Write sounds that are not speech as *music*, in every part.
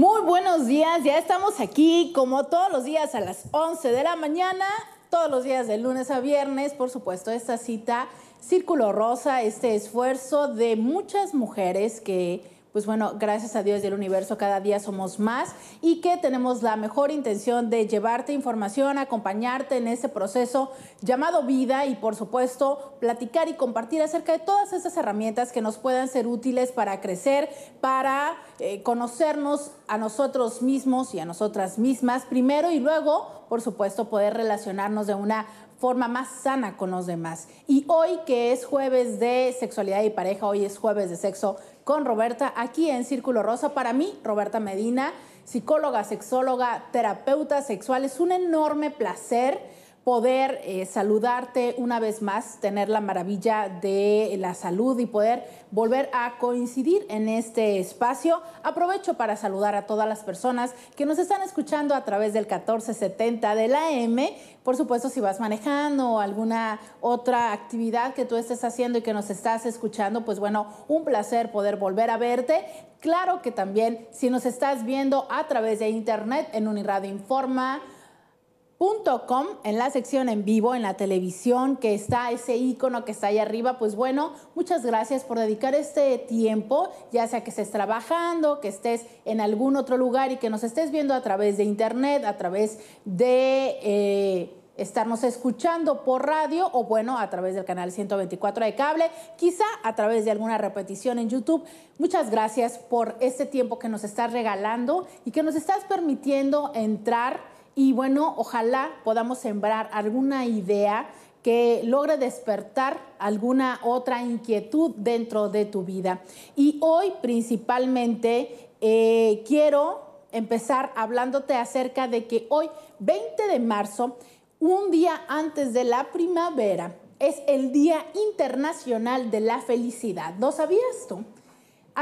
Muy buenos días, ya estamos aquí como todos los días a las 11 de la mañana, todos los días de lunes a viernes, por supuesto, esta cita Círculo Rosa, este esfuerzo de muchas mujeres que pues bueno, gracias a Dios y al universo cada día somos más y que tenemos la mejor intención de llevarte información, acompañarte en ese proceso llamado vida y por supuesto platicar y compartir acerca de todas esas herramientas que nos puedan ser útiles para crecer, para eh, conocernos a nosotros mismos y a nosotras mismas primero y luego, por supuesto, poder relacionarnos de una forma más sana con los demás. Y hoy que es jueves de sexualidad y pareja, hoy es jueves de sexo, con Roberta aquí en Círculo Rosa. Para mí, Roberta Medina, psicóloga, sexóloga, terapeuta sexual, es un enorme placer poder eh, saludarte una vez más, tener la maravilla de la salud y poder volver a coincidir en este espacio. Aprovecho para saludar a todas las personas que nos están escuchando a través del 1470 de la M. Por supuesto, si vas manejando alguna otra actividad que tú estés haciendo y que nos estás escuchando, pues bueno, un placer poder volver a verte. Claro que también si nos estás viendo a través de internet en Uniradio Informa, en la sección en vivo, en la televisión, que está ese icono que está ahí arriba, pues bueno, muchas gracias por dedicar este tiempo, ya sea que estés trabajando, que estés en algún otro lugar y que nos estés viendo a través de internet, a través de... Eh, estarnos escuchando por radio o bueno, a través del canal 124 de cable, quizá a través de alguna repetición en YouTube. Muchas gracias por este tiempo que nos estás regalando y que nos estás permitiendo entrar y bueno, ojalá podamos sembrar alguna idea que logre despertar alguna otra inquietud dentro de tu vida. Y hoy principalmente eh, quiero empezar hablándote acerca de que hoy, 20 de marzo, un día antes de la primavera, es el Día Internacional de la Felicidad. ¿No sabías tú?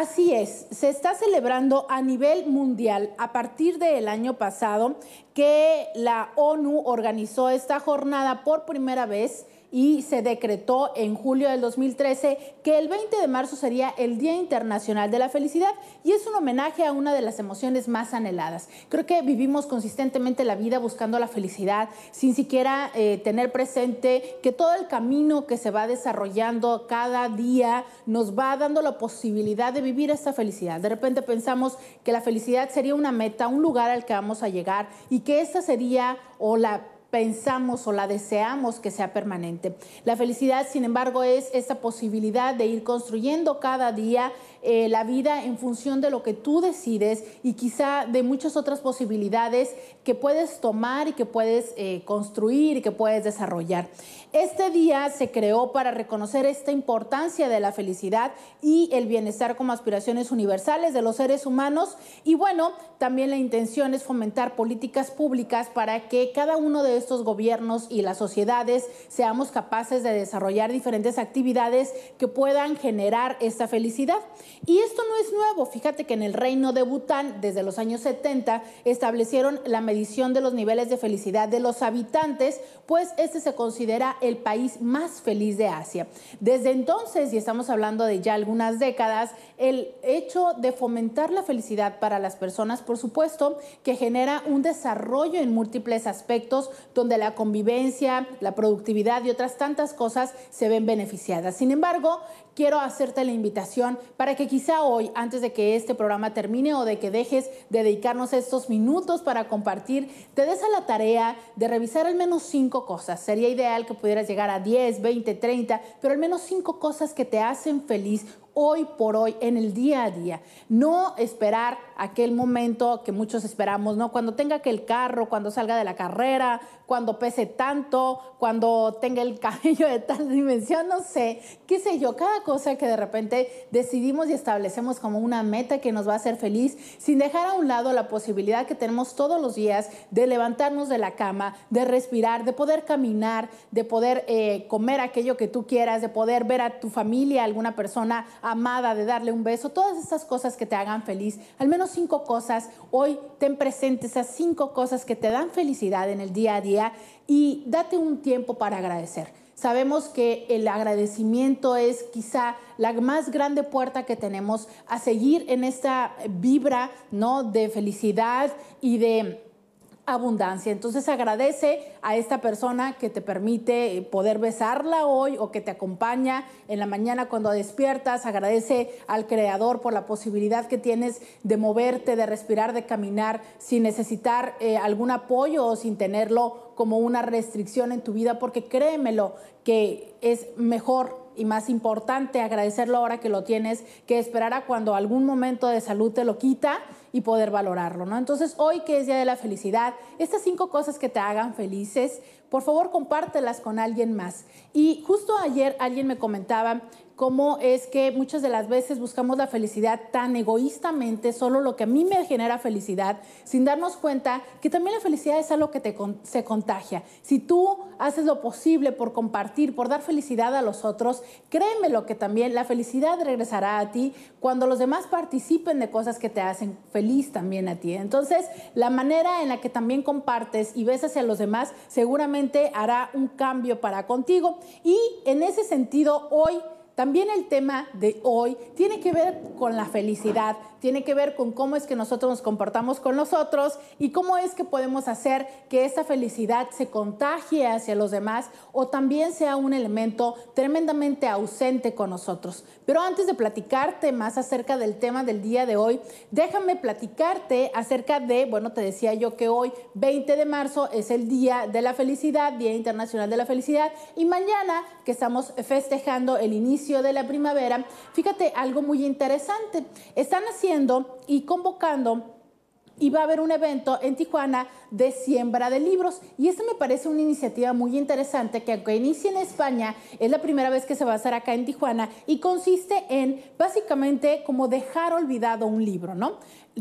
Así es, se está celebrando a nivel mundial a partir del año pasado que la ONU organizó esta jornada por primera vez y se decretó en julio del 2013 que el 20 de marzo sería el Día Internacional de la Felicidad y es un homenaje a una de las emociones más anheladas. Creo que vivimos consistentemente la vida buscando la felicidad sin siquiera eh, tener presente que todo el camino que se va desarrollando cada día nos va dando la posibilidad de vivir esta felicidad. De repente pensamos que la felicidad sería una meta, un lugar al que vamos a llegar y que esa sería o la pensamos o la deseamos que sea permanente. La felicidad, sin embargo, es esa posibilidad de ir construyendo cada día eh, la vida en función de lo que tú decides y quizá de muchas otras posibilidades que puedes tomar y que puedes eh, construir y que puedes desarrollar. Este día se creó para reconocer esta importancia de la felicidad y el bienestar como aspiraciones universales de los seres humanos y bueno, también la intención es fomentar políticas públicas para que cada uno de estos gobiernos y las sociedades seamos capaces de desarrollar diferentes actividades que puedan generar esta felicidad. Y esto no es nuevo. Fíjate que en el reino de Bután, desde los años 70, establecieron la medición de los niveles de felicidad de los habitantes, pues este se considera el país más feliz de Asia. Desde entonces, y estamos hablando de ya algunas décadas, el hecho de fomentar la felicidad para las personas, por supuesto, que genera un desarrollo en múltiples aspectos donde la convivencia, la productividad y otras tantas cosas se ven beneficiadas. Sin embargo, quiero hacerte la invitación para que quizá hoy, antes de que este programa termine o de que dejes de dedicarnos estos minutos para compartir, te des a la tarea de revisar al menos cinco cosas. Sería ideal que pudieras llegar a 10, 20, 30, pero al menos cinco cosas que te hacen feliz hoy por hoy, en el día a día. No esperar aquel momento que muchos esperamos, ¿no? Cuando tenga aquel carro, cuando salga de la carrera, cuando pese tanto, cuando tenga el *laughs* cabello de tal dimensión, no sé, qué sé yo, cada cosa que de repente decidimos y establecemos como una meta que nos va a hacer feliz, sin dejar a un lado la posibilidad que tenemos todos los días de levantarnos de la cama, de respirar, de poder caminar, de poder eh, comer aquello que tú quieras, de poder ver a tu familia, a alguna persona, amada, de darle un beso, todas esas cosas que te hagan feliz, al menos cinco cosas, hoy ten presente esas cinco cosas que te dan felicidad en el día a día y date un tiempo para agradecer. Sabemos que el agradecimiento es quizá la más grande puerta que tenemos a seguir en esta vibra, ¿no? de felicidad y de abundancia. Entonces agradece a esta persona que te permite eh, poder besarla hoy o que te acompaña en la mañana cuando despiertas. Agradece al Creador por la posibilidad que tienes de moverte, de respirar, de caminar sin necesitar eh, algún apoyo o sin tenerlo como una restricción en tu vida, porque créemelo que es mejor y más importante agradecerlo ahora que lo tienes que esperar a cuando algún momento de salud te lo quita y poder valorarlo, ¿no? Entonces, hoy que es Día de la Felicidad, estas cinco cosas que te hagan felices, por favor, compártelas con alguien más. Y justo ayer alguien me comentaba cómo es que muchas de las veces buscamos la felicidad tan egoístamente, solo lo que a mí me genera felicidad, sin darnos cuenta que también la felicidad es algo que te se contagia. Si tú haces lo posible por compartir, por dar felicidad a los otros, créeme lo que también la felicidad regresará a ti cuando los demás participen de cosas que te hacen feliz también a ti. Entonces, la manera en la que también compartes y ves hacia los demás seguramente hará un cambio para contigo y en ese sentido hoy también el tema de hoy tiene que ver con la felicidad, tiene que ver con cómo es que nosotros nos comportamos con nosotros y cómo es que podemos hacer que esa felicidad se contagie hacia los demás o también sea un elemento tremendamente ausente con nosotros. Pero antes de platicarte más acerca del tema del día de hoy, déjame platicarte acerca de, bueno, te decía yo que hoy, 20 de marzo, es el Día de la Felicidad, Día Internacional de la Felicidad, y mañana que estamos festejando el inicio de la primavera, fíjate algo muy interesante. Están haciendo y convocando y va a haber un evento en Tijuana de siembra de libros. Y esta me parece una iniciativa muy interesante que aunque inicia en España, es la primera vez que se va a hacer acá en Tijuana y consiste en básicamente como dejar olvidado un libro, ¿no?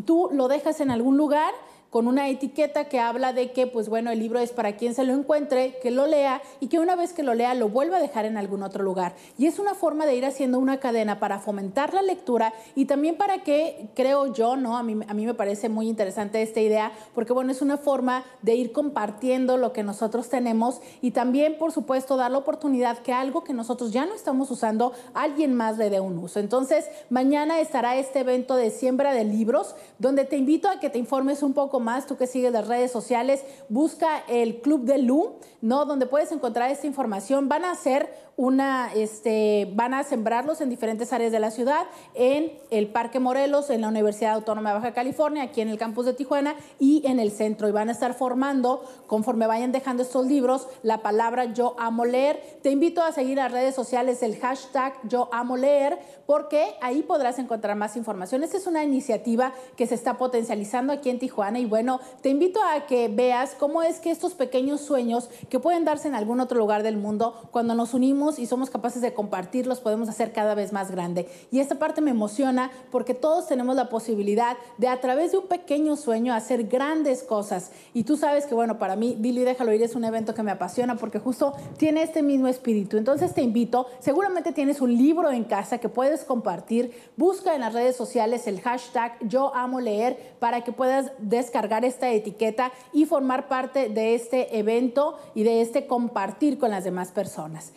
Tú lo dejas en algún lugar con una etiqueta que habla de que, pues bueno, el libro es para quien se lo encuentre, que lo lea y que una vez que lo lea lo vuelva a dejar en algún otro lugar. Y es una forma de ir haciendo una cadena para fomentar la lectura y también para que, creo yo, ¿no? A mí, a mí me parece muy interesante esta idea porque, bueno, es una forma de ir compartiendo lo que nosotros tenemos y también, por supuesto, dar la oportunidad que algo que nosotros ya no estamos usando, alguien más le dé un uso. Entonces, mañana estará este evento de siembra de libros donde te invito a que te informes un poco más, tú que sigues las redes sociales, busca el Club de Lu, ¿no? Donde puedes encontrar esta información. Van a hacer una, este, van a sembrarlos en diferentes áreas de la ciudad, en el Parque Morelos, en la Universidad Autónoma de Baja California, aquí en el campus de Tijuana y en el centro. Y van a estar formando, conforme vayan dejando estos libros, la palabra yo amo leer. Te invito a seguir las redes sociales el hashtag yo amo leer, porque ahí podrás encontrar más información. Esta es una iniciativa que se está potencializando aquí en Tijuana y bueno, te invito a que veas cómo es que estos pequeños sueños que pueden darse en algún otro lugar del mundo, cuando nos unimos y somos capaces de compartirlos, podemos hacer cada vez más grande. Y esta parte me emociona porque todos tenemos la posibilidad de a través de un pequeño sueño hacer grandes cosas. Y tú sabes que, bueno, para mí, Dili Déjalo Ir es un evento que me apasiona porque justo tiene este mismo espíritu. Entonces te invito, seguramente tienes un libro en casa que puedes compartir, busca en las redes sociales el hashtag yo amo leer para que puedas descargar cargar esta etiqueta y formar parte de este evento y de este compartir con las demás personas.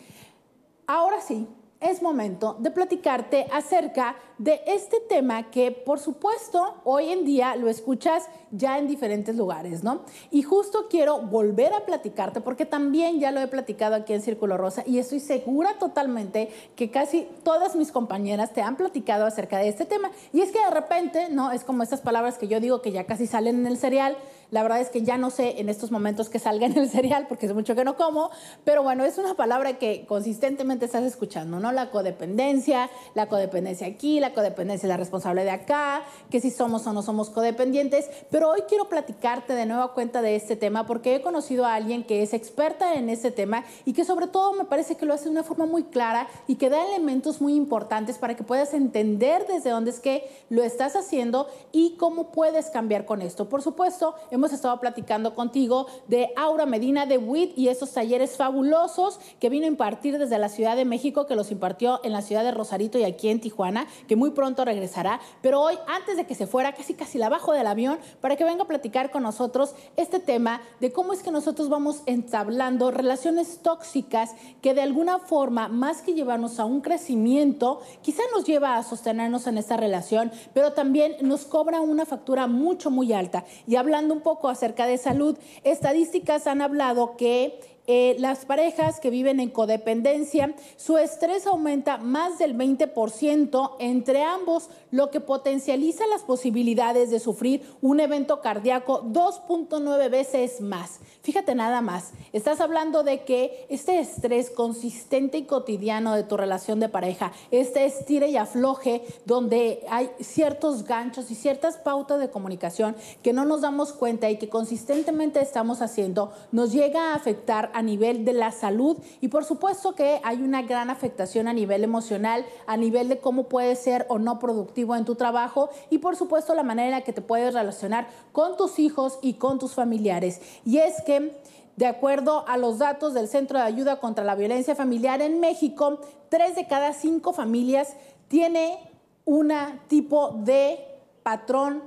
Ahora sí, es momento de platicarte acerca de este tema que, por supuesto, hoy en día lo escuchas ya en diferentes lugares, ¿no? Y justo quiero volver a platicarte porque también ya lo he platicado aquí en Círculo Rosa y estoy segura totalmente que casi todas mis compañeras te han platicado acerca de este tema. Y es que de repente, ¿no? Es como estas palabras que yo digo que ya casi salen en el cereal la verdad es que ya no sé en estos momentos que salga en el cereal porque es mucho que no como, pero bueno, es una palabra que consistentemente estás escuchando, ¿no? La codependencia, la codependencia aquí, la codependencia la responsable de acá, que si somos o no somos codependientes, pero hoy quiero platicarte de nueva cuenta de este tema porque he conocido a alguien que es experta en este tema y que sobre todo me parece que lo hace de una forma muy clara y que da elementos muy importantes para que puedas entender desde dónde es que lo estás haciendo y cómo puedes cambiar con esto. Por supuesto, hemos hemos estado platicando contigo de Aura Medina de WIT y esos talleres fabulosos que vino a impartir desde la Ciudad de México, que los impartió en la ciudad de Rosarito y aquí en Tijuana, que muy pronto regresará. Pero hoy, antes de que se fuera, casi casi la bajo del avión para que venga a platicar con nosotros este tema de cómo es que nosotros vamos entablando relaciones tóxicas que de alguna forma, más que llevarnos a un crecimiento, quizá nos lleva a sostenernos en esta relación, pero también nos cobra una factura mucho, muy alta. Y hablando un acerca de salud. Estadísticas han hablado que eh, las parejas que viven en codependencia, su estrés aumenta más del 20% entre ambos, lo que potencializa las posibilidades de sufrir un evento cardíaco 2.9 veces más. Fíjate nada más, estás hablando de que este estrés consistente y cotidiano de tu relación de pareja, este estire y afloje donde hay ciertos ganchos y ciertas pautas de comunicación que no nos damos cuenta y que consistentemente estamos haciendo, nos llega a afectar a nivel de la salud y por supuesto que hay una gran afectación a nivel emocional, a nivel de cómo puede ser o no productivo en tu trabajo y por supuesto la manera en que te puedes relacionar con tus hijos y con tus familiares. Y es que de acuerdo a los datos del Centro de Ayuda contra la Violencia Familiar en México, tres de cada cinco familias tiene un tipo de patrón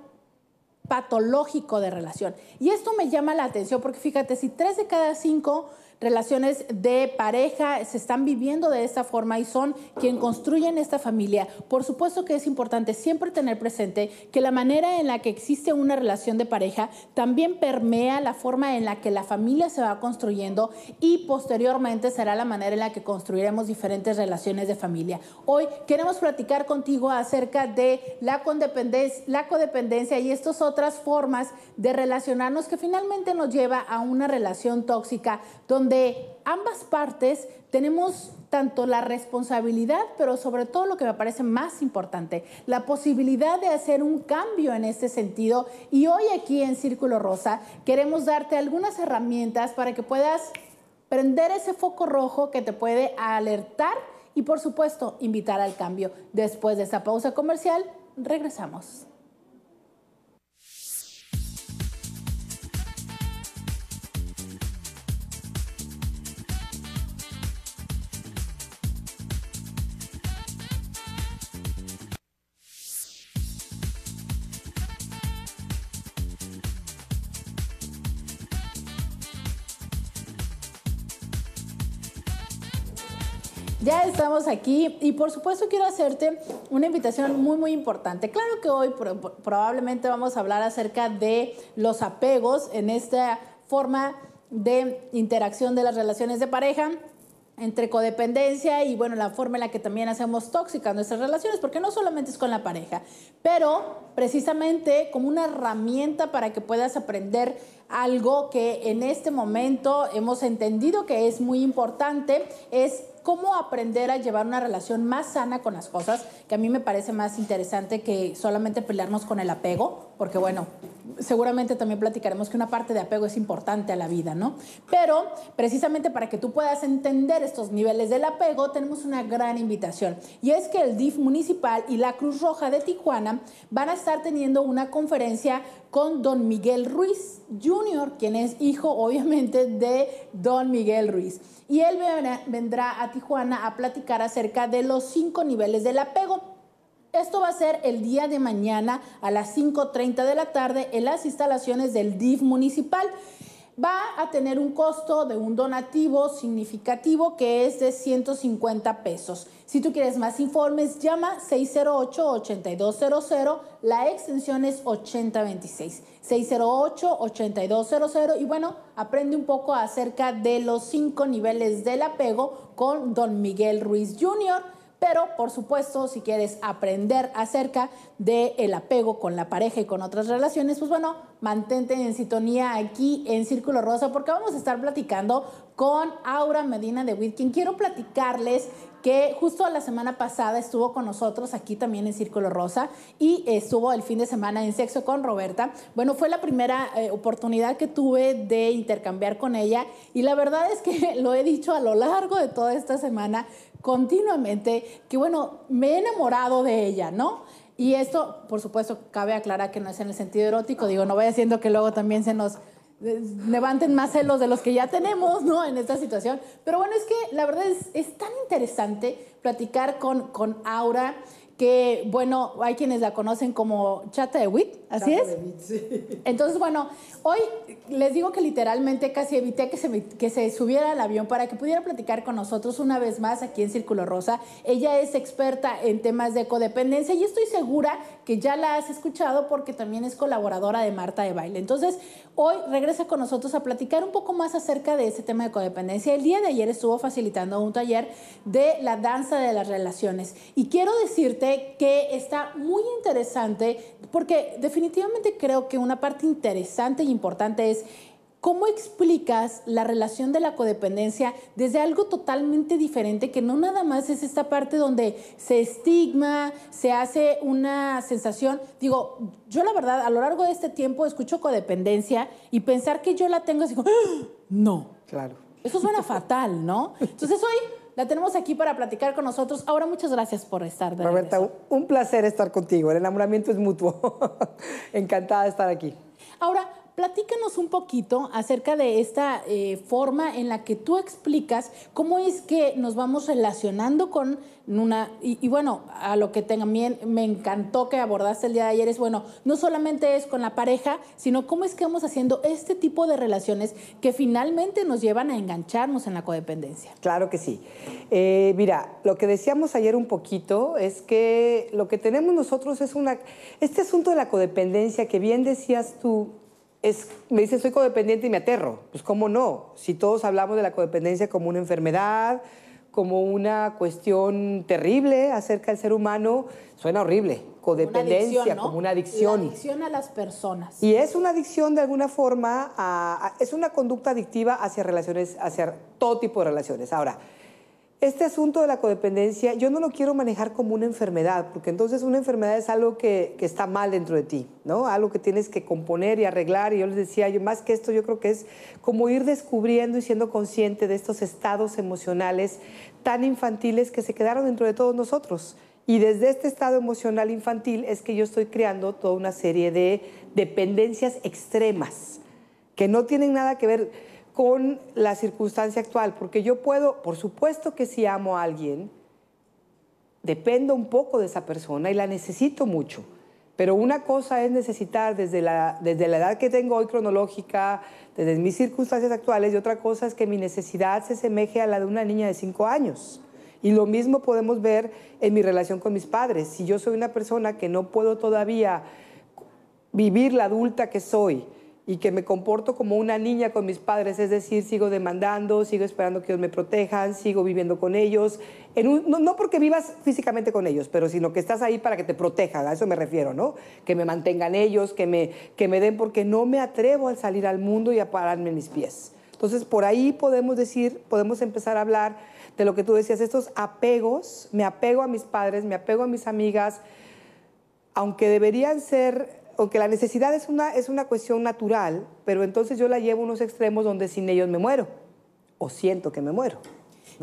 patológico de relación. Y esto me llama la atención porque fíjate, si tres de cada cinco relaciones de pareja se están viviendo de esta forma y son quien construyen esta familia. Por supuesto que es importante siempre tener presente que la manera en la que existe una relación de pareja también permea la forma en la que la familia se va construyendo y posteriormente será la manera en la que construiremos diferentes relaciones de familia. Hoy queremos platicar contigo acerca de la codependencia, la codependencia y estas otras formas de relacionarnos que finalmente nos lleva a una relación tóxica donde donde ambas partes tenemos tanto la responsabilidad, pero sobre todo lo que me parece más importante, la posibilidad de hacer un cambio en este sentido. Y hoy aquí en Círculo Rosa queremos darte algunas herramientas para que puedas prender ese foco rojo que te puede alertar y por supuesto invitar al cambio. Después de esta pausa comercial, regresamos. estamos aquí y por supuesto quiero hacerte una invitación muy muy importante. Claro que hoy probablemente vamos a hablar acerca de los apegos en esta forma de interacción de las relaciones de pareja entre codependencia y bueno, la forma en la que también hacemos tóxicas nuestras relaciones, porque no solamente es con la pareja, pero precisamente como una herramienta para que puedas aprender algo que en este momento hemos entendido que es muy importante, es cómo aprender a llevar una relación más sana con las cosas, que a mí me parece más interesante que solamente pelearnos con el apego, porque bueno, seguramente también platicaremos que una parte de apego es importante a la vida, ¿no? Pero precisamente para que tú puedas entender estos niveles del apego, tenemos una gran invitación. Y es que el DIF municipal y la Cruz Roja de Tijuana van a estar teniendo una conferencia con don Miguel Ruiz Jr., quien es hijo obviamente de don Miguel Ruiz y él vendrá a Tijuana a platicar acerca de los cinco niveles del apego. Esto va a ser el día de mañana a las 5.30 de la tarde en las instalaciones del DIF municipal va a tener un costo de un donativo significativo que es de 150 pesos. Si tú quieres más informes, llama 608-8200, la extensión es 8026, 608-8200 y bueno, aprende un poco acerca de los cinco niveles del apego con don Miguel Ruiz Jr. Pero, por supuesto, si quieres aprender acerca del apego con la pareja y con otras relaciones, pues bueno, mantente en sintonía aquí en Círculo Rosa porque vamos a estar platicando con Aura Medina de quien Quiero platicarles que justo la semana pasada estuvo con nosotros aquí también en Círculo Rosa y estuvo el fin de semana en Sexo con Roberta. Bueno, fue la primera eh, oportunidad que tuve de intercambiar con ella y la verdad es que *laughs* lo he dicho a lo largo de toda esta semana, continuamente, que bueno, me he enamorado de ella, ¿no? Y esto, por supuesto, cabe aclarar que no es en el sentido erótico, digo, no vaya siendo que luego también se nos eh, levanten más celos de los que ya tenemos, ¿no? En esta situación. Pero bueno, es que la verdad es, tan interesante platicar con, con Aura que bueno, hay quienes la conocen como chata de wit, así chata es. De sí. *laughs* Entonces, bueno, hoy les digo que literalmente casi evité que se, que se subiera al avión para que pudiera platicar con nosotros una vez más aquí en Círculo Rosa. Ella es experta en temas de codependencia y estoy segura que ya la has escuchado porque también es colaboradora de Marta de Baile. Entonces, hoy regresa con nosotros a platicar un poco más acerca de ese tema de codependencia. El día de ayer estuvo facilitando un taller de la danza de las relaciones. Y quiero decirte que está muy interesante porque definitivamente creo que una parte interesante e importante es ¿Cómo explicas la relación de la codependencia desde algo totalmente diferente que no nada más es esta parte donde se estigma, se hace una sensación? Digo, yo la verdad a lo largo de este tiempo escucho codependencia y pensar que yo la tengo así como, ¡Ah! no. Claro. Eso suena fatal, ¿no? Entonces hoy la tenemos aquí para platicar con nosotros. Ahora, muchas gracias por estar. De Roberta, un placer estar contigo. El enamoramiento es mutuo. *laughs* Encantada de estar aquí. Ahora, Platícanos un poquito acerca de esta eh, forma en la que tú explicas cómo es que nos vamos relacionando con una... Y, bueno, a lo que también me encantó que abordaste el día de ayer es, bueno, no solamente es con la pareja, sino cómo es que vamos haciendo este tipo de relaciones que finalmente nos llevan a engancharnos en la codependencia. Claro que sí. Eh, mira, lo que decíamos ayer un poquito es que lo que tenemos nosotros es una... Este asunto de la codependencia que bien decías tú, me dice, soy codependiente y me aterro. Pues cómo no, si todos hablamos de la codependencia como una enfermedad, como una cuestión terrible acerca del ser humano, suena horrible. Codependencia, una adicción, como una adicción. a las personas. Y es una adicción de alguna forma, es una conducta adictiva hacia relaciones, hacia todo tipo de relaciones. Ahora, este asunto de la codependencia yo no lo quiero manejar como una enfermedad, porque entonces una enfermedad es algo que, está mal dentro de ti, ¿no? Algo que tienes que componer y arreglar. Y yo les decía, yo más que esto, yo creo que es como ir descubriendo y siendo consciente de estos estados emocionales tan infantiles que se quedaron dentro de todos nosotros. Y desde este estado emocional infantil es que yo estoy creando toda una serie de dependencias extremas que no tienen nada que ver con la circunstancia actual, porque yo puedo, por supuesto que si amo a alguien, dependo un poco de esa persona y la necesito mucho. Pero una cosa es necesitar desde la, edad que tengo hoy cronológica, desde mis circunstancias actuales, y otra cosa es que mi necesidad se semeje a la de una niña de cinco años. Y lo mismo podemos ver en mi relación con mis padres. Si yo soy una persona que no puedo todavía vivir la adulta que soy, y que me comporto como una niña con mis padres, es decir, sigo demandando, sigo esperando que ellos me protejan, sigo viviendo con ellos, en no, no, porque vivas físicamente con ellos, pero sino que estás ahí para que te protejan, a eso me refiero, ¿no? Que me mantengan ellos, que me, que me den, porque no me atrevo a salir al mundo y a pararme en mis pies. Entonces, por ahí podemos decir, podemos empezar a hablar de lo que tú decías, estos apegos, me apego a mis padres, me apego a mis amigas, aunque deberían ser aunque la necesidad es una, es una cuestión natural, pero entonces yo la llevo a unos extremos donde sin ellos me muero o siento que me muero.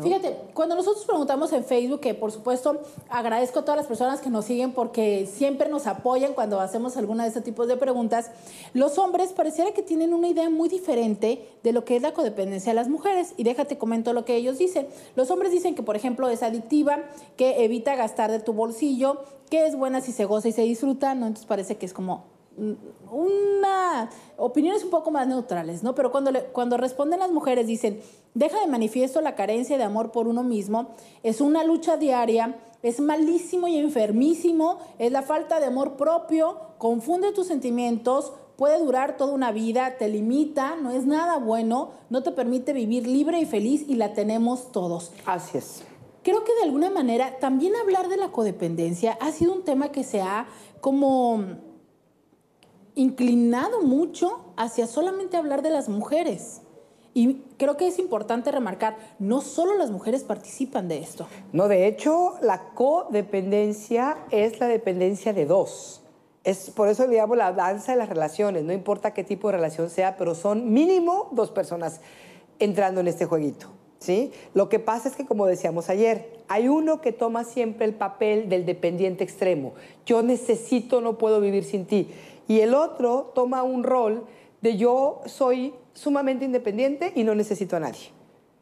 Fíjate, cuando nosotros preguntamos en Facebook, que por supuesto agradezco a todas las personas que nos siguen porque siempre nos apoyan cuando hacemos alguna de estos tipos de preguntas, los hombres pareciera que tienen una idea muy diferente de lo que es la codependencia de las mujeres. Y déjate comento lo que ellos dicen. Los hombres dicen que, por ejemplo, es adictiva, que evita gastar de tu bolsillo, que es buena si se goza y se disfruta, ¿no? Entonces parece que es como una opiniones un poco más neutrales, ¿no? Pero cuando, cuando responden las mujeres dicen, deja de manifiesto la carencia de amor por uno mismo, es una lucha diaria, es malísimo y enfermísimo, es la falta de amor propio, confunde tus sentimientos, puede durar toda una vida, te limita, no es nada bueno, no te permite vivir libre y feliz y la tenemos todos. Así es. Creo que de alguna manera también hablar de la codependencia ha sido un tema que se ha como inclinado mucho hacia solamente hablar de las mujeres. Y creo que es importante remarcar, no solo las mujeres participan de esto. No, de hecho, la codependencia es la dependencia de dos. Es por eso digamos, la danza de las relaciones, no importa qué tipo de relación sea, pero son mínimo dos personas entrando en este jueguito. ¿Sí? Lo que pasa es que, como decíamos ayer, hay uno que toma siempre el papel del dependiente extremo. Yo necesito, no puedo vivir sin ti y el otro toma un rol de yo soy sumamente independiente y no necesito a nadie.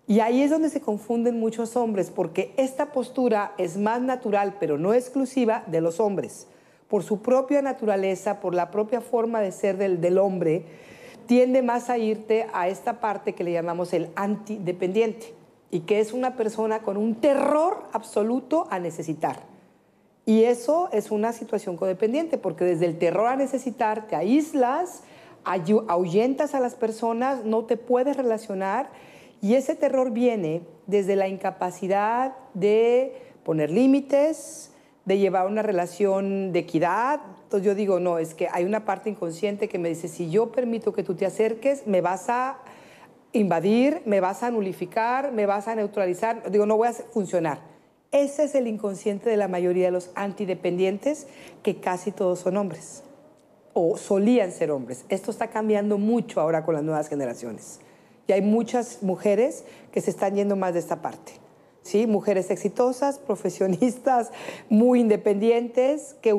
Y ahí es donde se confunden muchos hombres, porque esta postura es más natural, pero no exclusiva, de los hombres. Por su propia naturaleza, por la propia forma de ser del, hombre, tiende más a irte a esta parte que le llamamos el antidependiente, y que es una persona con un terror absoluto a necesitar. Y eso es una situación codependiente, porque desde el terror a necesitar te aíslas, ahuyentas a las personas, no te puedes relacionar. Y ese terror viene desde la incapacidad de poner límites, de llevar una relación de equidad. Entonces yo digo, no, es que hay una parte inconsciente que me dice, si yo permito que tú te acerques, me vas a invadir, me vas a nulificar, me vas a neutralizar. Digo, no voy a funcionar. Ese es el inconsciente de la mayoría de los antidependientes, que casi todos son hombres, o solían ser hombres. Esto está cambiando mucho ahora con las nuevas generaciones. Y hay muchas mujeres que se están yendo más de esta parte. ¿Sí? Mujeres exitosas, *laughs* profesionistas, muy independientes, que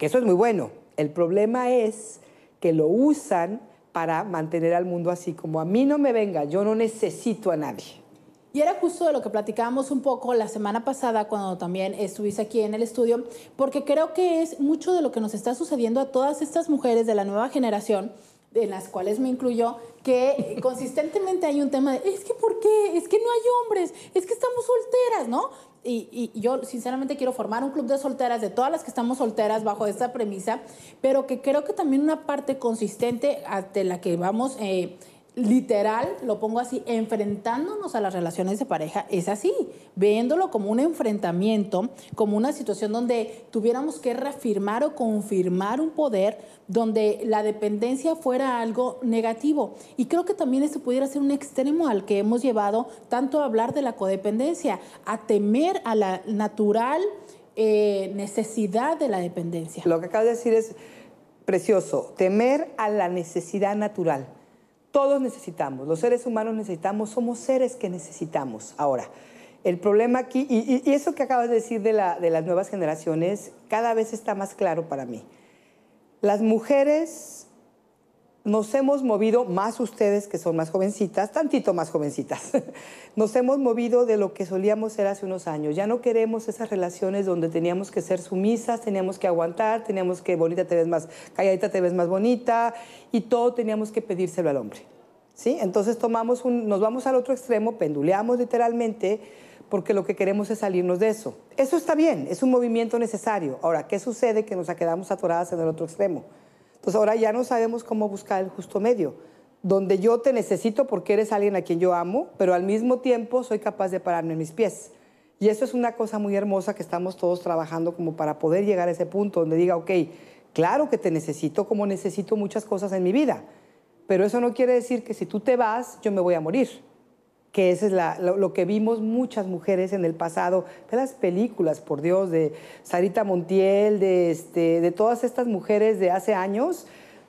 eso es muy bueno. El problema es que lo usan para mantener al mundo así, como a mí no me venga, yo no necesito a nadie. Y era justo de lo que platicábamos un poco la semana pasada cuando también estuviste aquí en el estudio, porque creo que es mucho de lo que nos está sucediendo a todas estas mujeres de la nueva generación, en las cuales me incluyo, que *laughs* consistentemente hay un tema de, es que ¿por qué? Es que no hay hombres, es que estamos solteras, ¿no? Y, yo sinceramente quiero formar un club de solteras, de todas las que estamos solteras bajo esta premisa, pero que creo que también una parte consistente de la que vamos eh, literal, lo pongo así, enfrentándonos a las relaciones de pareja, es así, viéndolo como un enfrentamiento, como una situación donde tuviéramos que reafirmar o confirmar un poder, donde la dependencia fuera algo negativo. Y creo que también esto pudiera ser un extremo al que hemos llevado tanto a hablar de la codependencia, a temer a la natural eh, necesidad de la dependencia. Lo que acabo de decir es precioso, temer a la necesidad natural. Todos necesitamos, los seres humanos necesitamos, somos seres que necesitamos. Ahora, el problema aquí, y, eso que acabas de decir de, la, de las nuevas generaciones, cada vez está más claro para mí. Las mujeres nos hemos movido, más ustedes que son más jovencitas, tantito más jovencitas, *laughs* nos hemos movido de lo que solíamos ser hace unos años. Ya no queremos esas relaciones donde teníamos que ser sumisas, teníamos que aguantar, teníamos que bonita te ves más, calladita te ves más bonita y todo teníamos que pedírselo al hombre. ¿Sí? Entonces tomamos nos vamos al otro extremo, penduleamos literalmente, porque lo que queremos es salirnos de eso. Eso está bien, es un movimiento necesario. Ahora, ¿qué sucede que nos quedamos atoradas en el otro extremo? Entonces pues ahora ya no sabemos cómo buscar el justo medio, donde yo te necesito porque eres alguien a quien yo amo, pero al mismo tiempo soy capaz de pararme en mis pies. Y eso es una cosa muy hermosa que estamos todos trabajando como para poder llegar a ese punto donde diga, ok, claro que te necesito como necesito muchas cosas en mi vida, pero eso no quiere decir que si tú te vas, yo me voy a morir que eso es lo, que vimos muchas mujeres en el pasado, de las películas, por Dios, de Sarita Montiel, de, este, de todas estas mujeres de hace años,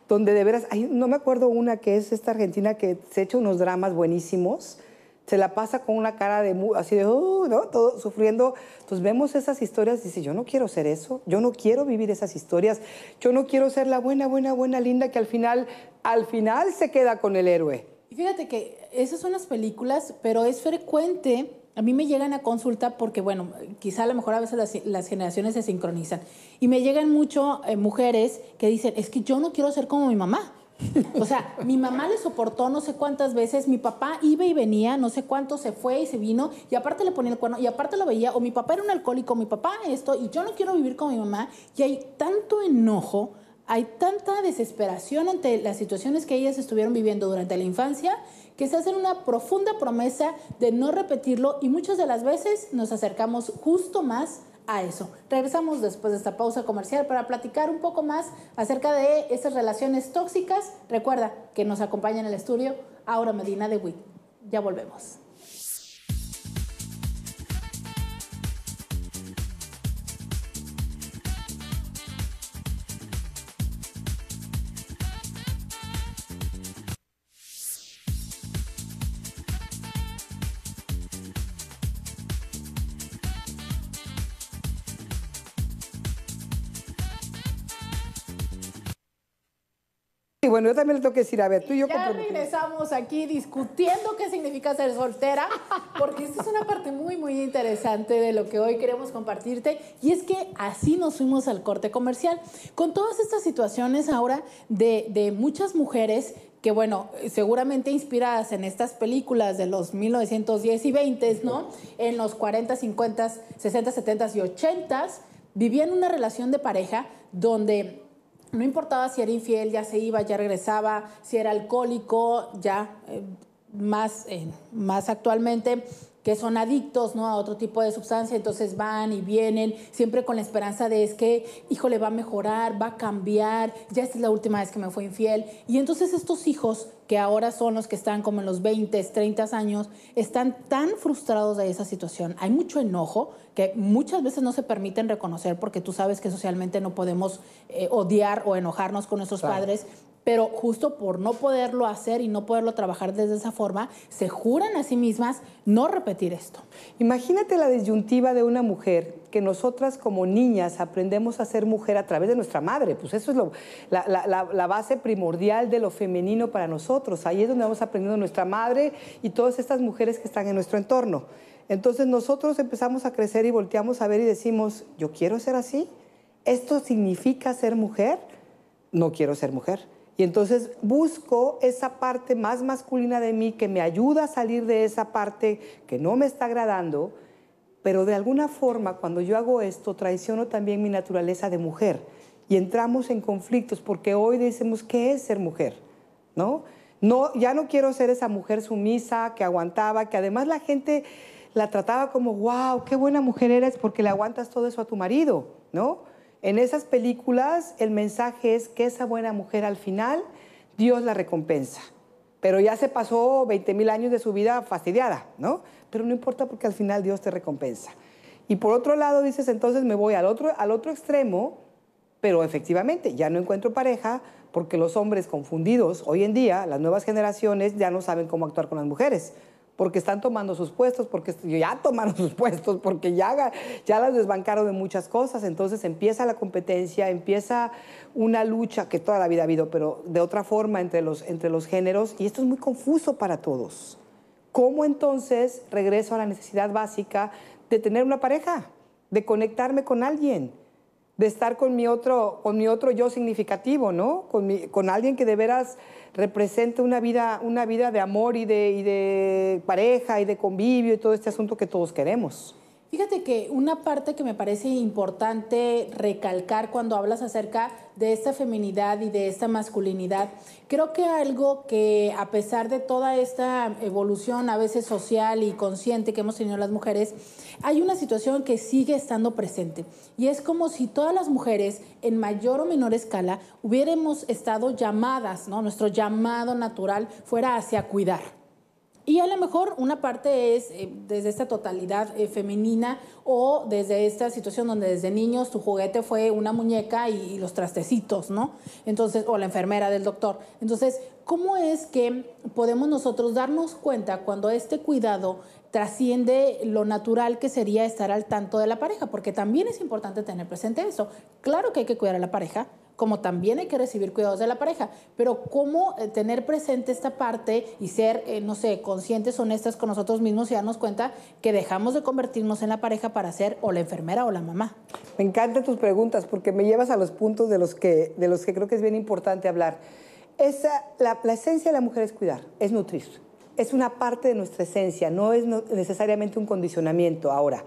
donde de veras, no me acuerdo una que es esta argentina que se echa unos dramas buenísimos, se la pasa con una cara de así de, uh, ¿no? Todo sufriendo. Entonces vemos esas historias y dice, yo no quiero ser eso, yo no quiero vivir esas historias, yo no quiero ser la buena, buena, buena, linda que al final, al final se queda con el héroe fíjate que esas son las películas, pero es frecuente, a mí me llegan a consulta porque, bueno, quizá a lo mejor a veces las, generaciones se sincronizan. Y me llegan mucho eh, mujeres que dicen, es que yo no quiero ser como mi mamá. *laughs* O sea, mi mamá le soportó no sé cuántas veces, mi papá iba y venía, no sé cuánto se fue y se vino, y aparte le ponía el cuerno, y aparte lo veía, o mi papá era un alcohólico, mi papá esto, y yo no quiero vivir con mi mamá, y hay tanto enojo hay tanta desesperación ante las situaciones que ellas estuvieron viviendo durante la infancia que se hacen una profunda promesa de no repetirlo y muchas de las veces nos acercamos justo más a eso. Regresamos después de esta pausa comercial para platicar un poco más acerca de esas relaciones tóxicas. Recuerda que nos acompaña en el estudio Aura Medina de WIC. Ya volvemos. Y bueno, yo también le tengo que decir, a ver, tú y yo... Ya regresamos aquí discutiendo qué significa ser soltera, porque esta es una parte muy, muy interesante de lo que hoy queremos compartirte. Y es que así nos fuimos al corte comercial. Con todas estas situaciones ahora de, de muchas mujeres que bueno, seguramente inspiradas en estas películas de los 1910 y 20, ¿no? En los 40, 50, 60, 70 y 80, vivían una relación de pareja donde no importaba si era infiel, ya se iba, ya regresaba, si era alcohólico, ya eh, más, eh, más actualmente que son adictos ¿no? a otro tipo de sustancia, entonces van y vienen, siempre con la esperanza de es que, le va a mejorar, va a cambiar, ya esta es la última vez que me fue infiel. Y entonces estos hijos, que ahora son los que están como en los 20, 30 años, están tan frustrados de esa situación. Hay mucho enojo que muchas veces no se permiten reconocer porque tú sabes que socialmente no podemos eh, odiar o enojarnos con nuestros padres, pero justo por no poderlo hacer y no poderlo trabajar desde esa forma, se juran a sí mismas no repetir esto. Imagínate la disyuntiva de una mujer que nosotras como niñas aprendemos a ser mujer a través de nuestra madre, pues eso es la, la, base primordial de lo femenino para nosotros, ahí es donde vamos aprendiendo nuestra madre y todas estas mujeres que están en nuestro entorno. Entonces nosotros empezamos a crecer y volteamos a ver y decimos, yo quiero ser así, esto significa ser mujer, no quiero ser mujer. Y entonces busco esa parte más masculina de mí que me ayuda a salir de esa parte que no me está agradando, pero de alguna forma cuando yo hago esto traiciono también mi naturaleza de mujer y entramos en conflictos porque hoy decimos qué es ser mujer, ¿no? No, ya no quiero ser esa mujer sumisa que aguantaba, que además la gente la trataba como, wow, qué buena mujer eres porque le aguantas todo eso a tu marido, ¿no? En esas películas el mensaje es que esa buena mujer al final Dios la recompensa. Pero ya se pasó 20 mil años de su vida fastidiada, ¿no? Pero no importa porque al final Dios te recompensa. Y por otro lado dices, entonces me voy al otro, al otro extremo, pero efectivamente ya no encuentro pareja porque los hombres confundidos hoy en día, las nuevas generaciones ya no saben cómo actuar con las mujeres porque están tomando sus puestos, porque ya tomaron *laughs* sus puestos, porque ya, ya las desbancaron de muchas cosas. Entonces empieza la competencia, empieza una lucha que toda la vida ha habido, pero de otra forma entre los, entre los géneros. Y esto es muy confuso para todos. ¿Cómo entonces regreso a la necesidad básica de tener una pareja, de conectarme con alguien? de estar con mi otro, con mi otro yo significativo, ¿no? Con, con alguien que de veras represente una vida, una vida de amor y de pareja y de convivio y todo este asunto que todos queremos. Fíjate que una parte que me parece importante recalcar cuando hablas acerca de esta feminidad y de esta masculinidad, creo que algo que a pesar de toda esta evolución a veces social y consciente que hemos tenido las mujeres, hay una situación que sigue estando presente y es como si todas las mujeres en mayor o menor escala hubiéramos estado llamadas, ¿no? Nuestro llamado natural fuera hacia cuidar y a lo mejor una parte es eh, desde esta totalidad eh, femenina o desde esta situación donde desde niños tu juguete fue una muñeca y, los trastecitos, ¿no? Entonces, o la enfermera del doctor. Entonces, ¿cómo es que podemos nosotros darnos cuenta cuando este cuidado trasciende lo natural que sería estar al tanto de la pareja? Porque también es importante tener presente eso. Claro que hay que cuidar a la pareja, como también hay que recibir cuidados de la pareja. Pero cómo eh, tener presente esta parte y ser, eh, no sé, conscientes, honestas con nosotros mismos y darnos cuenta que dejamos de convertirnos en la pareja para ser o la enfermera o la mamá. Me encantan tus preguntas porque me llevas a los puntos de los que, de los que creo que es bien importante hablar. la, esencia de la mujer es cuidar, es nutrir. Es una parte de nuestra esencia, no es necesariamente un condicionamiento. Ahora,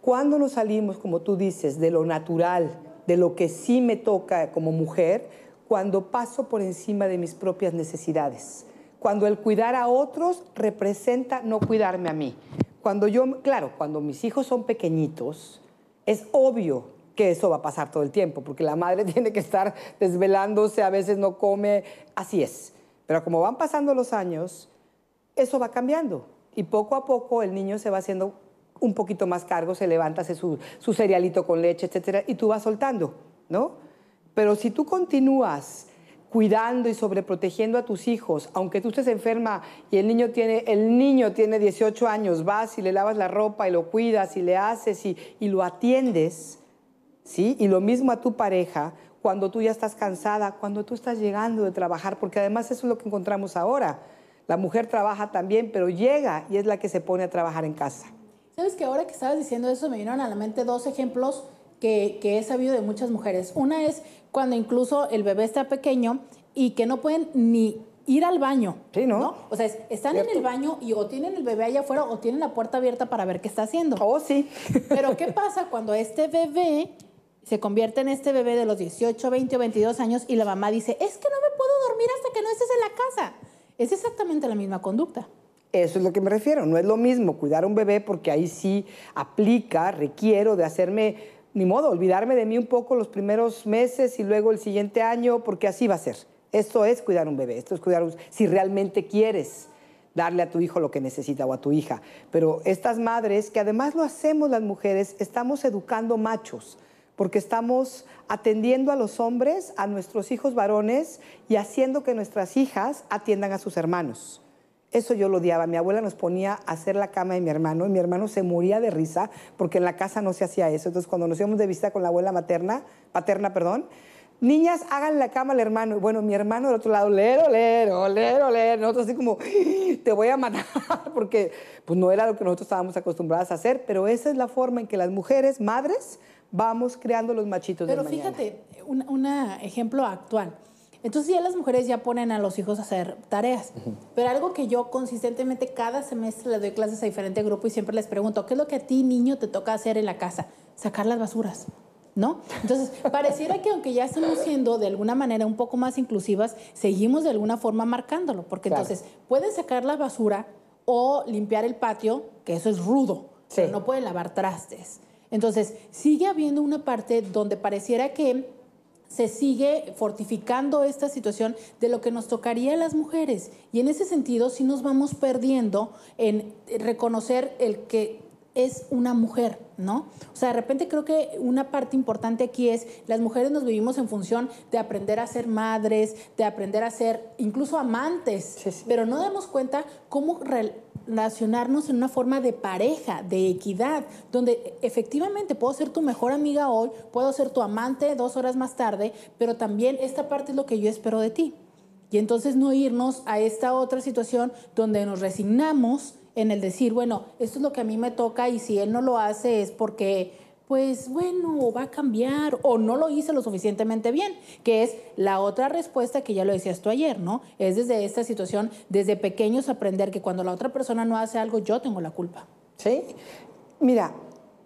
¿cuándo nos salimos, como tú dices, de lo natural, de lo que sí me toca como mujer cuando paso por encima de mis propias necesidades, cuando el cuidar a otros representa no cuidarme a mí. Cuando yo, claro, cuando mis hijos son pequeñitos, es obvio que eso va a pasar todo el tiempo, porque la madre *laughs* tiene que estar desvelándose, a veces no come, así es. Pero como van pasando los años, eso va cambiando y poco a poco el niño se va haciendo un poquito más cargo, se levanta, hace su, cerealito con leche, etcétera, y tú vas soltando, ¿no? Pero si tú continúas cuidando y sobreprotegiendo a tus hijos, aunque tú estés enferma y el niño tiene, el niño tiene 18 años, vas y le lavas la ropa y lo cuidas y le haces y, y lo atiendes, ¿sí? Y lo mismo a tu pareja, cuando tú ya estás cansada, cuando tú estás llegando de trabajar, porque además eso es lo que encontramos ahora. La mujer trabaja también, pero llega y es la que se pone a trabajar en casa. Sabes que ahora que estabas diciendo eso me vinieron a la mente dos ejemplos que, he sabido de muchas mujeres. Una es cuando incluso el bebé está pequeño y que no pueden ni ir al baño. Sí, ¿no? O sea, están en el baño y o tienen el bebé allá afuera o tienen la puerta abierta para ver qué está haciendo. Oh, sí. *laughs* Pero ¿qué pasa cuando este bebé se convierte en este bebé de los 18, 20 o 22 años y la mamá dice, es que no me puedo dormir hasta que no estés en la casa? Es exactamente la misma conducta. Eso es lo que me refiero. No es lo mismo cuidar a un bebé porque ahí sí aplica, requiero de hacerme, ni modo, olvidarme de mí un poco los primeros meses y luego el siguiente año, porque así va a ser. Esto es cuidar un bebé, esto es cuidar un, si realmente quieres darle a tu hijo lo que necesita o a tu hija. Pero estas madres, que además lo hacemos las mujeres, estamos educando machos porque estamos atendiendo a los hombres, a nuestros hijos varones y haciendo que nuestras hijas atiendan a sus hermanos. Eso yo lo odiaba. Mi abuela nos ponía a hacer la cama de mi hermano y mi hermano se moría de risa porque en la casa no se hacía eso. Entonces, cuando nos íbamos de visita con la abuela materna, paterna, perdón, niñas, hagan la cama al hermano. Y bueno, mi hermano del otro lado, lero, lero, lero, lero. Nosotros así como, ¡Ah, te voy a matar *laughs* porque pues no era lo que nosotros estábamos acostumbradas a hacer, pero esa es la forma en que las mujeres, madres, vamos creando los machitos de mañana. Pero fíjate, un ejemplo actual. Entonces ya las mujeres ya ponen a los hijos a hacer tareas. Pero algo que yo consistentemente cada semestre le doy clases a diferentes grupos y siempre les pregunto, ¿qué es lo que a ti niño te toca hacer en la casa? Sacar las basuras. ¿No? Entonces, *laughs* pareciera que aunque ya estamos siendo de alguna manera un poco más inclusivas, seguimos de alguna forma marcándolo, porque entonces pueden sacar la basura o limpiar el patio, que eso es rudo, pero no pueden lavar trastes. Entonces, sigue habiendo una parte donde pareciera que se sigue fortificando esta situación de lo que nos tocaría a las mujeres. Y en ese sentido, sí nos vamos perdiendo en reconocer el que es una mujer, ¿no? O sea, de repente creo que una parte importante aquí es las mujeres nos vivimos en función de aprender a ser madres, de aprender a ser incluso amantes, pero no damos cuenta cómo relacionarnos en una forma de pareja, de equidad, donde efectivamente puedo ser tu mejor amiga hoy, puedo ser tu amante dos horas más tarde, pero también esta parte es lo que yo espero de ti. Y entonces no irnos a esta otra situación donde nos resignamos en el decir, bueno, esto es lo que a mí me toca y si él no lo hace es porque, pues bueno, va a cambiar o no lo hice lo suficientemente bien, que es la otra respuesta que ya lo decías tú ayer, ¿no? Es desde esta situación, desde pequeños aprender que cuando la otra persona no hace algo, yo tengo la culpa. Sí. Mira,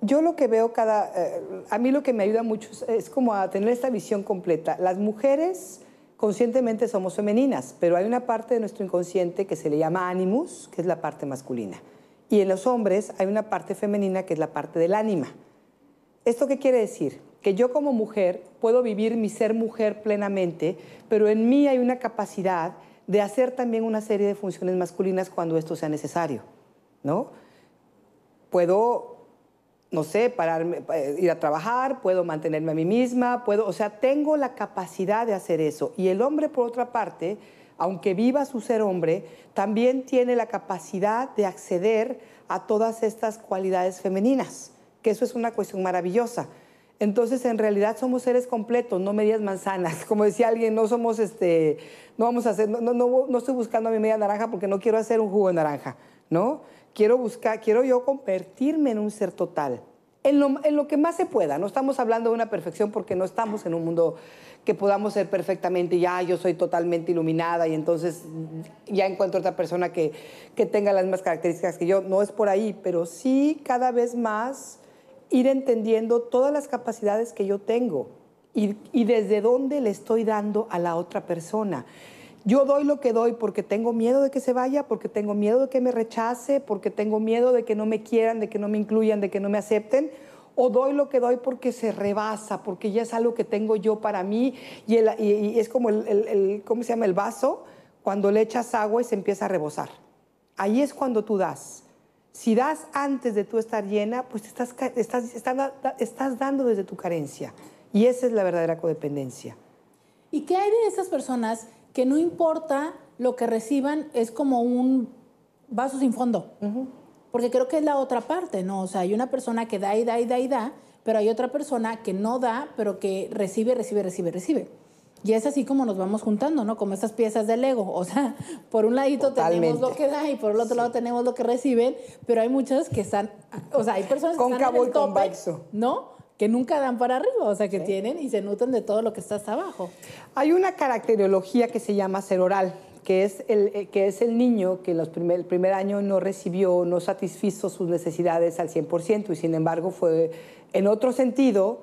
yo lo que veo cada, eh, a mí lo que me ayuda mucho es como a tener esta visión completa. Las mujeres conscientemente somos femeninas, pero hay una parte de nuestro inconsciente que se le llama animus, que es la parte masculina. Y en los hombres hay una parte femenina que es la parte del ánima. ¿Esto qué quiere decir? Que yo como mujer puedo vivir mi ser mujer plenamente, pero en mí hay una capacidad de hacer también una serie de funciones masculinas cuando esto sea necesario, ¿no? Puedo no sé, pararme, eh, ir a trabajar, puedo mantenerme a mí misma, puedo, o sea, tengo la capacidad de hacer eso. Y el hombre, por otra parte, aunque viva su ser hombre, también tiene la capacidad de acceder a todas estas cualidades femeninas, que eso es una cuestión maravillosa. Entonces, en realidad somos seres completos, no medias manzanas. *laughs* Como decía alguien, no somos este, no vamos a hacer, no, no, no estoy buscando a mi media naranja porque no quiero hacer un jugo de naranja, ¿no? quiero buscar, quiero yo convertirme en un ser total. En lo, que más se pueda. No estamos hablando de una perfección porque no estamos en un mundo que podamos ser perfectamente, ya ah, yo soy totalmente iluminada y entonces ya encuentro otra persona que, tenga las mismas características que yo. No es por ahí, pero sí cada vez más ir entendiendo todas las capacidades que yo tengo y, y desde dónde le estoy dando a la otra persona. Yo doy lo que doy porque tengo miedo de que se vaya, porque tengo miedo de que me rechace, porque tengo miedo de que no me quieran, de que no me incluyan, de que no me acepten. O doy lo que doy porque se rebasa, porque ya es algo que tengo yo para mí y, es como el, ¿cómo se llama? El vaso, cuando le echas agua y se empieza a rebosar. Ahí es cuando tú das. Si das antes de tú estar llena, pues estás, estás, estás dando desde tu carencia. Y esa es la verdadera codependencia. ¿Y qué hay de esas personas que no importa lo que reciban, es como un vaso sin fondo. Porque creo que es la otra parte, ¿no? O sea, hay una persona que da y da y da y da, pero hay otra persona que no da, pero que recibe, recibe, recibe, recibe. Y es así como nos vamos juntando, ¿no? Como estas piezas del ego. O sea, *laughs* por un ladito tenemos lo que da y por el otro lado tenemos lo que reciben, pero hay muchas que están, o sea, hay personas que están en ¿no? que nunca dan para arriba, o sea, que tienen y se nutren de todo lo que está hasta abajo. Hay una caracterología que se llama ser oral, que es el, eh, que es el niño que los el primer año no recibió, no satisfizo sus necesidades al 100% y sin embargo fue, en otro sentido,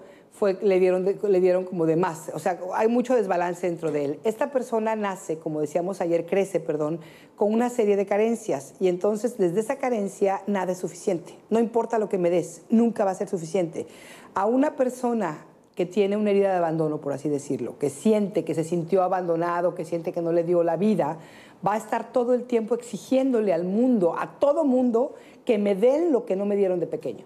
le, dieron le dieron como de más. O sea, hay mucho desbalance dentro de él. Esta persona nace, como decíamos ayer, crece, perdón, con una serie de carencias. Y entonces, desde esa carencia, nada es suficiente. No importa lo que me des, nunca va a ser suficiente. A una persona que tiene una herida de abandono, por así decirlo, que siente que se sintió abandonado, que siente que no le dio la vida, va a estar todo el tiempo exigiéndole al mundo, a todo mundo, que me den lo que no me dieron de pequeño.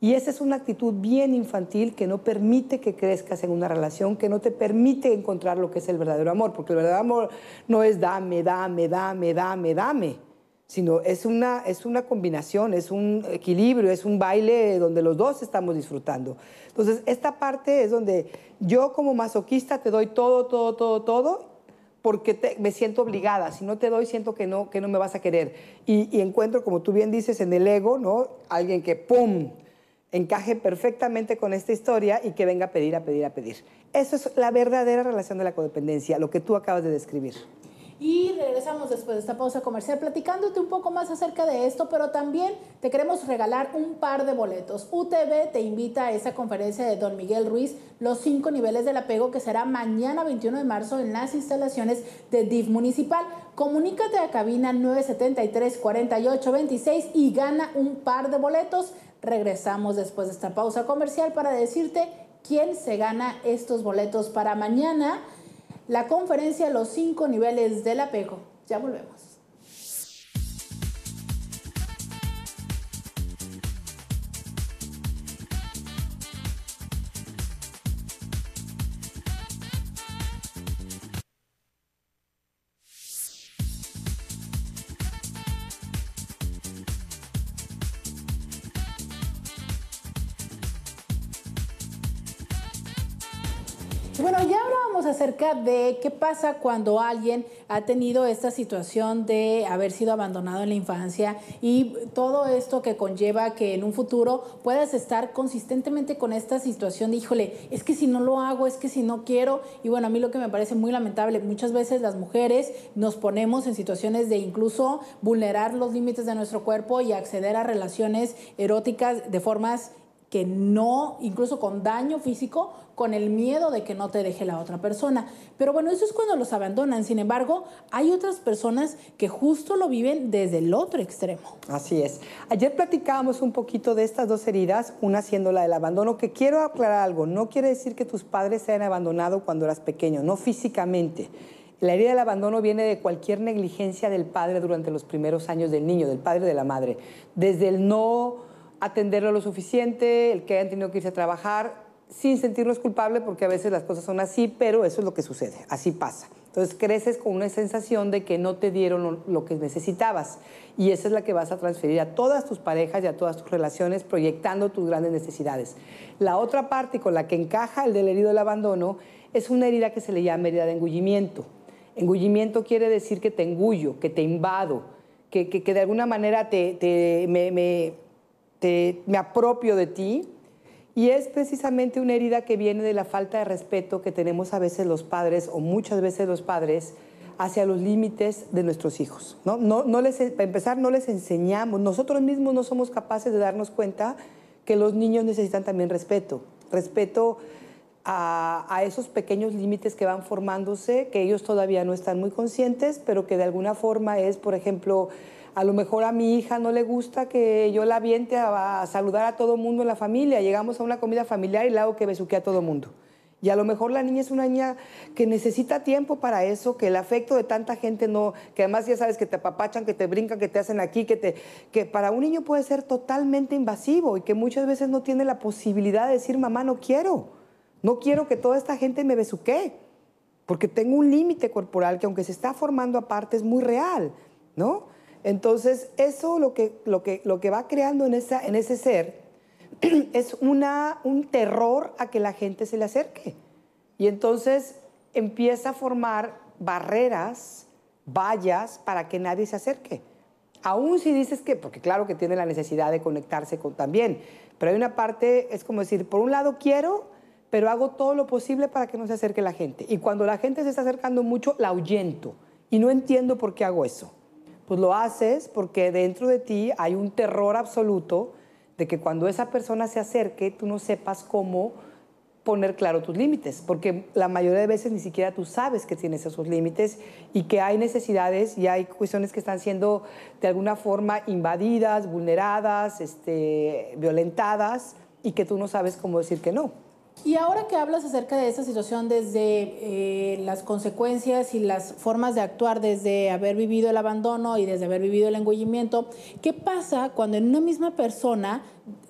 Y esa es una actitud bien infantil que no permite que crezcas en una relación, que no te permite encontrar lo que es el verdadero amor, porque el verdadero amor no es dame, dame, dame, dame, dame, sino es una, es una combinación, es un equilibrio, es un baile donde los dos estamos disfrutando. Entonces, esta parte es donde yo como masoquista te doy todo, todo, todo, todo porque me siento obligada. Si no te doy, siento que no, que no me vas a querer. Y, y, encuentro, como tú bien dices, en el ego, ¿no? Alguien que, ¡pum!, encaje perfectamente con esta historia y que venga a pedir, a pedir, a pedir. Eso es la verdadera relación de la codependencia, lo que tú acabas de describir. Y regresamos después de esta pausa comercial platicándote un poco más acerca de esto, pero también te queremos regalar un par de boletos. UTV te invita a esa conferencia de Don Miguel Ruiz, Los cinco niveles del apego, que será mañana 21 de marzo en las instalaciones de DIF Municipal. Comunícate a cabina 973-4826 y gana un par de boletos. Regresamos después de esta pausa comercial para decirte quién se gana estos boletos para mañana, la conferencia Los cinco niveles del apego. Ya volvemos. de qué pasa cuando alguien ha tenido esta situación de haber sido abandonado en la infancia y todo esto que conlleva que en un futuro puedas estar consistentemente con esta situación de, híjole, es que si no lo hago, es que si no quiero, y bueno, a mí lo que me parece muy lamentable, muchas veces las mujeres nos ponemos en situaciones de incluso vulnerar los límites de nuestro cuerpo y acceder a relaciones eróticas de formas que no, incluso con daño físico, con el miedo de que no te deje la otra persona. Pero bueno, eso es cuando los abandonan. Sin embargo, hay otras personas que justo lo viven desde el otro extremo. Así es. Ayer platicábamos un poquito de estas dos heridas, una siendo la del abandono, que quiero aclarar algo, no quiere decir que tus padres se hayan abandonado cuando eras pequeño, no físicamente. La herida del abandono viene de cualquier negligencia del padre durante los primeros años del niño, del padre de la madre. Desde el no atenderlo lo suficiente, el que hayan tenido que irse a trabajar, sin sentirnos culpables, porque a veces las cosas son así, pero eso es lo que sucede, así pasa. Entonces creces con una sensación de que no te dieron lo, que necesitabas y esa es la que vas a transferir a todas tus parejas y a todas tus relaciones proyectando tus grandes necesidades. La otra parte con la que encaja el del herido del abandono es una herida que se le llama herida de engullimiento. Engullimiento quiere decir que te engullo, que te invado, que, de alguna manera te, este, me apropio de ti. Y es precisamente una herida que viene de la falta de respeto que tenemos a veces los padres o muchas veces los padres hacia los límites de nuestros hijos. ¿no? No, no les, para empezar, no les enseñamos, nosotros mismos no somos capaces de darnos cuenta que los niños necesitan también respeto, respeto a esos pequeños límites que van formándose, que ellos todavía no están muy conscientes, pero que de alguna forma es, por ejemplo, a lo mejor a mi hija no le gusta que yo la aviente a, saludar a todo mundo en la familia. Llegamos a una comida familiar y la hago que besuque a todo mundo. Y a lo mejor la niña es una niña que necesita tiempo para eso, que el afecto de tanta gente no, que además ya sabes que te apapachan, que te brincan, que te hacen aquí, que te que para un niño puede ser totalmente invasivo y que muchas veces no tiene la posibilidad de decir, "Mamá, no quiero. No quiero que toda esta gente me besuque." Porque tengo un límite corporal que aunque se está formando aparte es muy real, ¿no? Entonces, eso lo que, va creando en, ese ser *clears throat* es un terror a que la gente se le acerque. Y entonces empieza a formar barreras, vallas, para que nadie se acerque. Aún si dices que, porque claro que tiene la necesidad de conectarse con también, pero hay una parte, es como decir, por un lado quiero, pero hago todo lo posible para que no se acerque la gente. Y cuando la gente se está acercando mucho, la ahuyento. Y no entiendo por qué hago eso pues lo haces porque dentro de ti hay un terror absoluto de que cuando esa persona se acerque, tú no sepas cómo poner claro tus límites, porque la mayoría de veces ni siquiera tú sabes que tienes esos límites y que hay necesidades y hay cuestiones que están siendo de alguna forma invadidas, vulneradas, este, violentadas y que tú no sabes cómo decir que no. Y ahora que hablas acerca de esa situación desde eh, las consecuencias y las formas de actuar desde haber vivido el abandono y desde haber vivido el engullimiento, ¿qué pasa cuando en una misma persona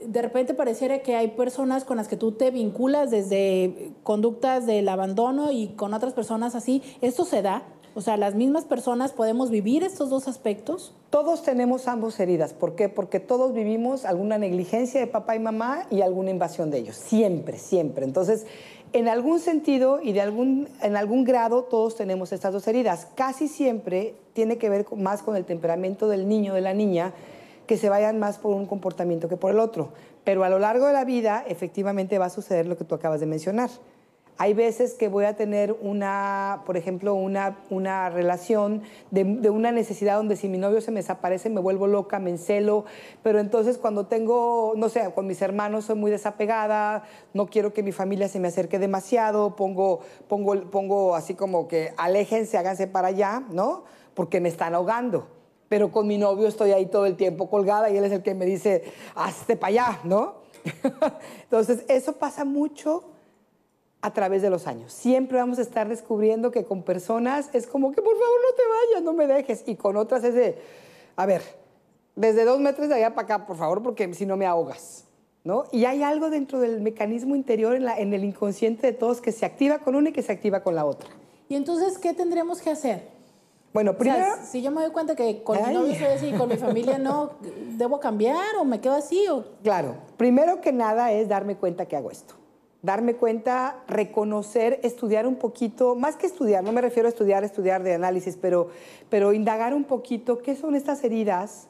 de repente pareciera que hay personas con las que tú te vinculas desde conductas del abandono y con otras personas así? ¿Esto se da? O sea, las mismas personas podemos vivir estos dos aspectos. Todos tenemos ambos heridas. ¿Por qué? Porque todos vivimos alguna negligencia de papá y mamá y alguna invasión de ellos. Siempre, siempre. Entonces, en algún sentido y de en algún grado todos tenemos estas dos heridas. Casi siempre tiene que ver más con el temperamento del niño o de la niña que se vayan más por un comportamiento que por el otro. Pero a lo largo de la vida efectivamente va a suceder lo que tú acabas de mencionar. Hay veces que voy a tener una, por ejemplo, una, una relación de, una necesidad donde si mi novio se me desaparece me vuelvo loca, me encelo, pero entonces cuando tengo, no sé, con mis hermanos soy muy desapegada, no quiero que mi familia se me acerque demasiado, pongo, pongo, pongo así como que aléjense, háganse para allá, ¿no? Porque me están ahogando pero con mi novio estoy ahí todo el tiempo colgada y él es el que me dice, hazte para allá, ¿no? *laughs* Entonces, eso pasa mucho a través de los años. Siempre vamos a estar descubriendo que con personas es como que por favor no te vayas, no me dejes. Y con otras es de, a ver, desde dos metros de allá para acá, por favor, porque si no me ahogas. ¿No? Y hay algo dentro del mecanismo interior, en, la, en el inconsciente de todos, que se activa con una y que se activa con la otra. ¿Y entonces qué tendremos que hacer? Bueno, primero. si yo me doy cuenta que con mi y con mi familia no, ¿debo cambiar o me quedo así? O... Claro. Primero que nada es darme cuenta que hago esto darme cuenta, reconocer, estudiar un poquito, más que estudiar, no me refiero a estudiar, estudiar de análisis, pero, pero indagar un poquito qué son estas heridas,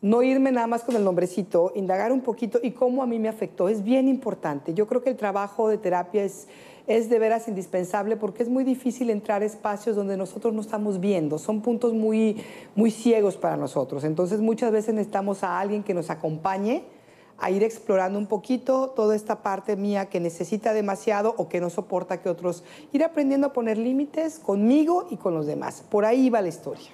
no irme nada más con el nombrecito, indagar un poquito y cómo a mí me afectó, es bien importante. Yo creo que el trabajo de terapia es, es de veras indispensable porque es muy difícil entrar a espacios donde nosotros no estamos viendo, son puntos muy, muy ciegos para nosotros, entonces muchas veces necesitamos a alguien que nos acompañe a ir explorando un poquito toda esta parte mía que necesita demasiado o que no soporta que otros, ir aprendiendo a poner límites conmigo y con los demás. Por ahí va la historia.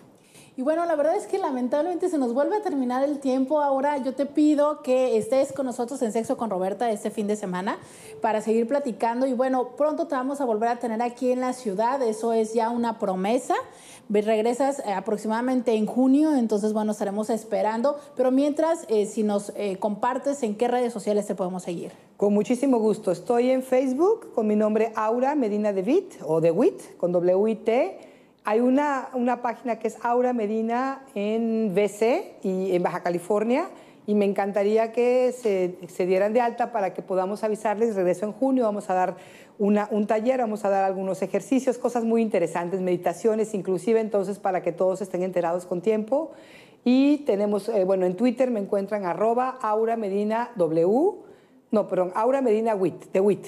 Y bueno, la verdad es que lamentablemente se nos vuelve a terminar el tiempo. Ahora yo te pido que estés con nosotros en Sexo con Roberta este fin de semana para seguir platicando. Y bueno, pronto te vamos a volver a tener aquí en la ciudad. Eso es ya una promesa. Regresas eh, aproximadamente en junio, entonces bueno, estaremos esperando. Pero mientras, eh, si nos eh, compartes en qué redes sociales te podemos seguir. Con muchísimo gusto. Estoy en Facebook con mi nombre Aura Medina de Witt o de wit con WIT. Hay una, una página que es Aura Medina en BC y en Baja California y me encantaría que se, se, dieran de alta para que podamos avisarles. Regreso en junio, vamos a dar un taller, vamos a dar algunos ejercicios, cosas muy interesantes, meditaciones inclusive, entonces para que todos estén enterados con tiempo. Y tenemos, eh, bueno, en Twitter me encuentran arroba Aura Medina W, no, perdón, Aura Medina de WIT.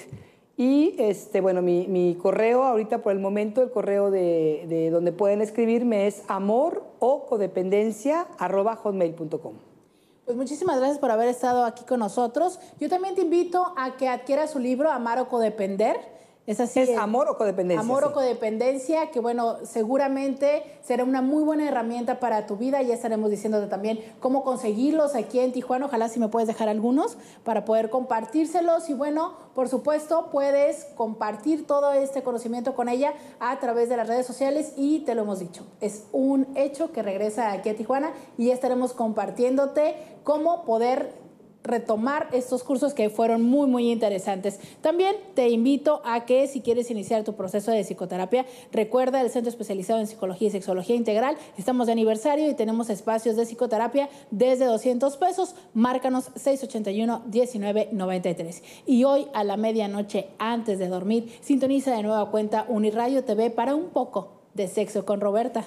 Y este, bueno, mi, correo ahorita por el momento, el correo de, donde pueden escribirme es amor o codependencia arroba hotmail.com. Pues muchísimas gracias por haber estado aquí con nosotros. Yo también te invito a que adquieras su libro Amar o Codepender es así. Eh, amor o codependencia. Amor o codependencia, que bueno, seguramente será una muy buena herramienta para tu vida. Ya estaremos diciéndote también cómo conseguirlos aquí en Tijuana. Ojalá si me puedes dejar algunos para poder compartírselos. Y bueno, por supuesto, puedes compartir todo este conocimiento con ella a través de las redes sociales y te lo hemos dicho. Es un hecho que regresa aquí a Tijuana y ya estaremos compartiéndote cómo poder retomar estos cursos que fueron muy, muy interesantes. También te invito a que si quieres iniciar tu proceso de psicoterapia, recuerda el Centro Especializado en Psicología y Sexología Integral. Estamos de aniversario y tenemos espacios de psicoterapia desde 200 pesos. Márcanos 681-1993. Y hoy a la medianoche, antes de dormir, sintoniza de nueva cuenta Uniradio TV para un poco de sexo con Roberta.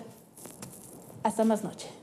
Hasta más noche.